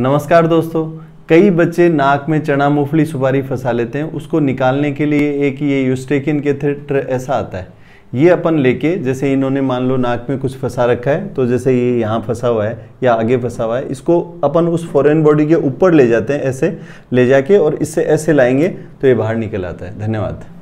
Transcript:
नमस्कार दोस्तों कई बच्चे नाक में चना मूंगफली सुपारी फंसा लेते हैं उसको निकालने के लिए एक ये यूस्टेकिन के थ्रेट ऐसा आता है ये अपन लेके जैसे इन्होंने मान लो नाक में कुछ फंसा रखा है तो जैसे ये यहाँ फंसा हुआ है या आगे फंसा हुआ है इसको अपन उस फॉरेन बॉडी के ऊपर ले जाते हैं ऐसे ले जाके और इससे ऐसे लाएंगे तो ये बाहर निकल आता है धन्यवाद